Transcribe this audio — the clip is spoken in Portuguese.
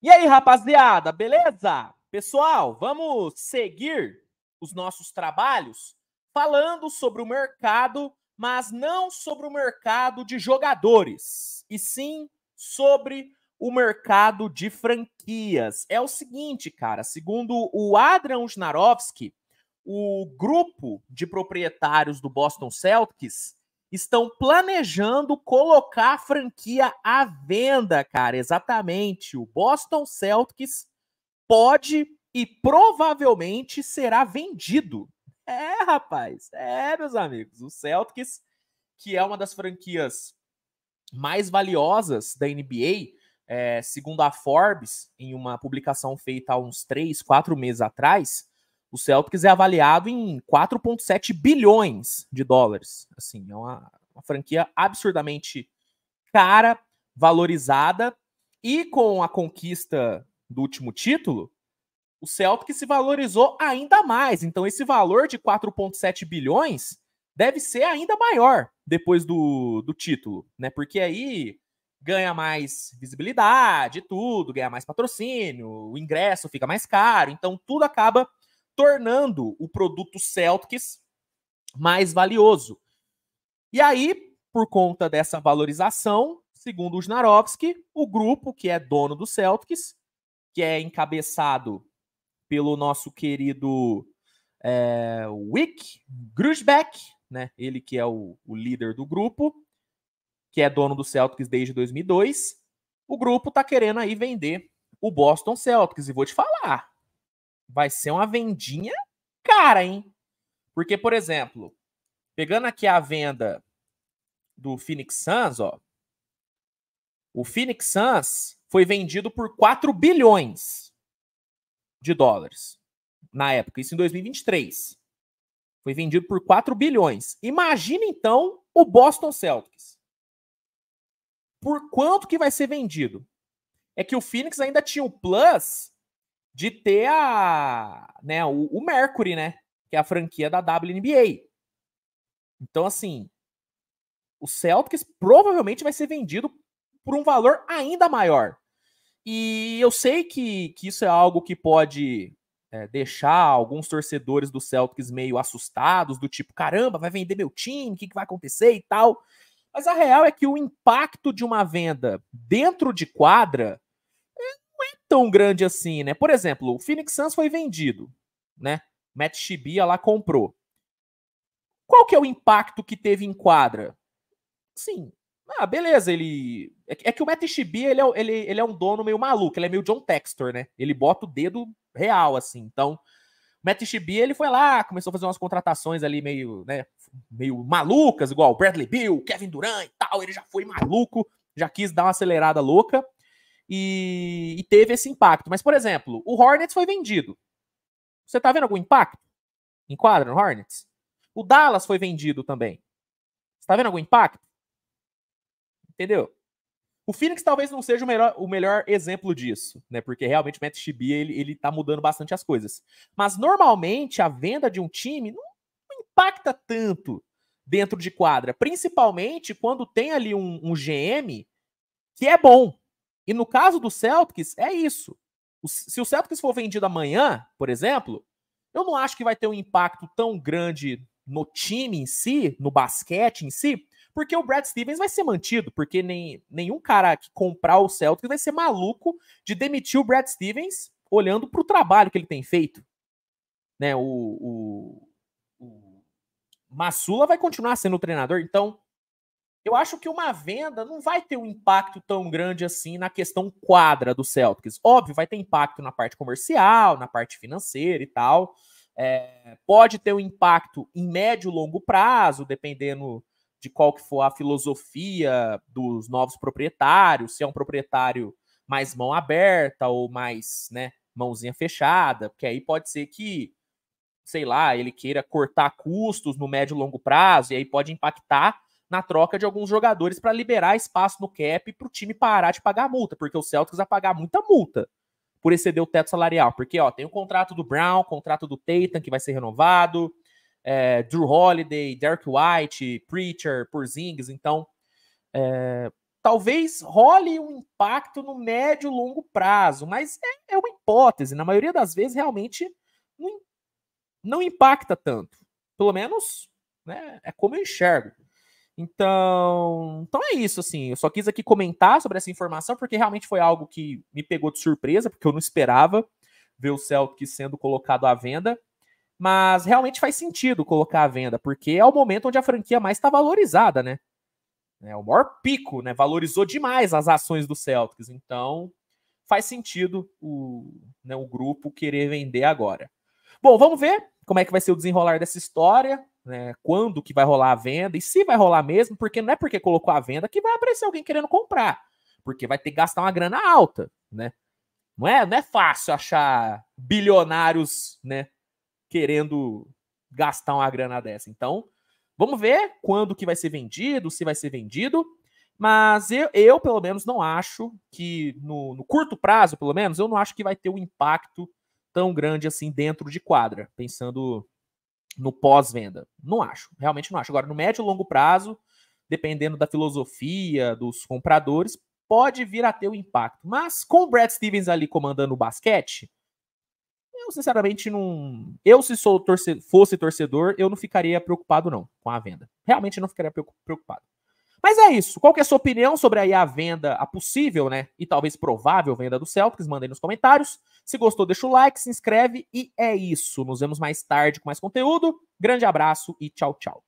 E aí, rapaziada, beleza? Pessoal, vamos seguir os nossos trabalhos falando sobre o mercado, mas não sobre o mercado de jogadores, e sim sobre o mercado de franquias. É o seguinte, cara, segundo o Adrian Usnarovski, o grupo de proprietários do Boston Celtics estão planejando colocar a franquia à venda, cara. Exatamente. O Boston Celtics pode e provavelmente será vendido. É, rapaz. É, meus amigos. O Celtics, que é uma das franquias mais valiosas da NBA, é, segundo a Forbes, em uma publicação feita há uns três, quatro meses atrás, o Celtics é avaliado em 4,7 bilhões de dólares. Assim, é uma, uma, franquia absurdamente cara, valorizada, e com a conquista do último título, o Celtics se valorizou ainda mais. Então, esse valor de 4,7 bilhões deve ser ainda maior depois do, do título, né? Porque aí ganha mais visibilidade, tudo, ganha mais patrocínio, o ingresso fica mais caro, então tudo acaba tornando o produto Celtics mais valioso. E aí, por conta dessa valorização, segundo o Jnarovski, o grupo que é dono do Celtics, que é encabeçado pelo nosso querido é, Wick Grusbeck, né? ele que é o, o líder do grupo, que é dono do Celtics desde 2002, o grupo está querendo aí vender o Boston Celtics. E vou te falar, vai ser uma vendinha cara, hein? Porque, por exemplo, pegando aqui a venda do Phoenix Suns, ó, o Phoenix Suns foi vendido por 4 bilhões de dólares na época, isso em 2023. Foi vendido por 4 bilhões. Imagina então o Boston Celtics. Por quanto que vai ser vendido? É que o Phoenix ainda tinha o plus de ter a, né, o, o Mercury, né? Que é a franquia da WNBA. Então, assim, o Celtics provavelmente vai ser vendido por um valor ainda maior. E eu sei que, que isso é algo que pode é, deixar alguns torcedores do Celtics meio assustados, do tipo, caramba, vai vender meu time, o que, que vai acontecer e tal. Mas a real é que o impacto de uma venda dentro de quadra tão grande assim, né? Por exemplo, o Phoenix Suns foi vendido, né? Matt Shibia lá comprou. Qual que é o impacto que teve em quadra? Sim. Ah, beleza, ele. É que é o Matt Shibia, ele é, ele, ele é um dono meio maluco, ele é meio John Textor, né? Ele bota o dedo real, assim. Então, o Matt Shibia, ele foi lá, começou a fazer umas contratações ali meio, né? Meio malucas, igual Bradley Bill, Kevin Durant e tal. Ele já foi maluco, já quis dar uma acelerada louca e, e teve esse impacto. Mas, por exemplo, o Hornets foi vendido. Você tá vendo algum impacto? Enquadra no Hornets? O Dallas foi vendido também. Você tá vendo algum impacto? Entendeu? O Phoenix talvez não seja o melhor, o melhor exemplo disso, né? Porque realmente o Matt Shibia, ele, ele tá mudando bastante as coisas. Mas normalmente a venda de um time não, não impacta tanto dentro de quadra, principalmente quando tem ali um, um GM que é bom, e no caso do Celtics, é isso. Se o Celtics for vendido amanhã, por exemplo, eu não acho que vai ter um impacto tão grande no time em si, no basquete em si, porque o Brad Stevens vai ser mantido, porque nem, nenhum cara que comprar o Celtics vai ser maluco de demitir o Brad Stevens olhando para o trabalho que ele tem feito. Né, o, o, o Massula vai continuar sendo o treinador, então eu acho que uma venda não vai ter um impacto tão grande assim na questão quadra do Celtics. Óbvio, vai ter impacto na parte comercial, na parte financeira e tal. É, pode ter um impacto em médio e longo prazo, dependendo de qual que for a filosofia dos novos proprietários, se é um proprietário mais mão aberta ou mais, né, mãozinha fechada, porque aí pode ser que, sei lá, ele queira cortar custos no médio e longo prazo e aí pode impactar na troca de alguns jogadores para liberar espaço no cap para o time parar de pagar a multa, porque o Celtics vai pagar muita multa por exceder o teto salarial, porque ó, tem o contrato do Brown, contrato do Tatum que vai ser renovado, é, Drew Holiday, Derek White, Preacher, Porzingis, então é, talvez role um impacto no médio longo prazo, mas é, é, uma hipótese, na maioria das vezes realmente não, não impacta tanto, pelo menos né, é como eu enxergo. Então, então é isso, assim. Eu só quis aqui comentar sobre essa informação, porque realmente foi algo que me pegou de surpresa, porque eu não esperava ver o Celtics sendo colocado à venda. Mas realmente faz sentido colocar à venda, porque é o momento onde a franquia mais está valorizada, né? É o maior pico, né? Valorizou demais as ações do Celtics. Então, faz sentido o, né, o grupo querer vender agora. Bom, vamos ver como é que vai ser o desenrolar dessa história né, quando que vai rolar a venda e se vai rolar mesmo, porque não é porque colocou a venda que vai aparecer alguém querendo comprar, porque vai ter que gastar uma grana alta, né? Não é, não é fácil achar bilionários, né, querendo gastar uma grana dessa. Então, vamos ver quando que vai ser vendido, se vai ser vendido, mas eu, eu pelo menos não acho que no, no curto prazo, pelo menos, eu não acho que vai ter um impacto tão grande assim dentro de quadra, pensando no pós-venda? Não acho, realmente não acho. Agora, no médio e longo prazo, dependendo da filosofia dos compradores, pode vir a ter um impacto. Mas com o Brad Stevens ali comandando o basquete, eu sinceramente não. Eu, se sou torce... fosse torcedor, eu não ficaria preocupado, não, com a venda. Realmente não ficaria preocupado. Mas é isso. Qual é a sua opinião sobre aí a venda, a possível, né? E talvez provável venda do Celtics? Mandem nos comentários. Se gostou, deixa o like, se inscreve e é isso. Nos vemos mais tarde com mais conteúdo. Grande abraço e tchau, tchau.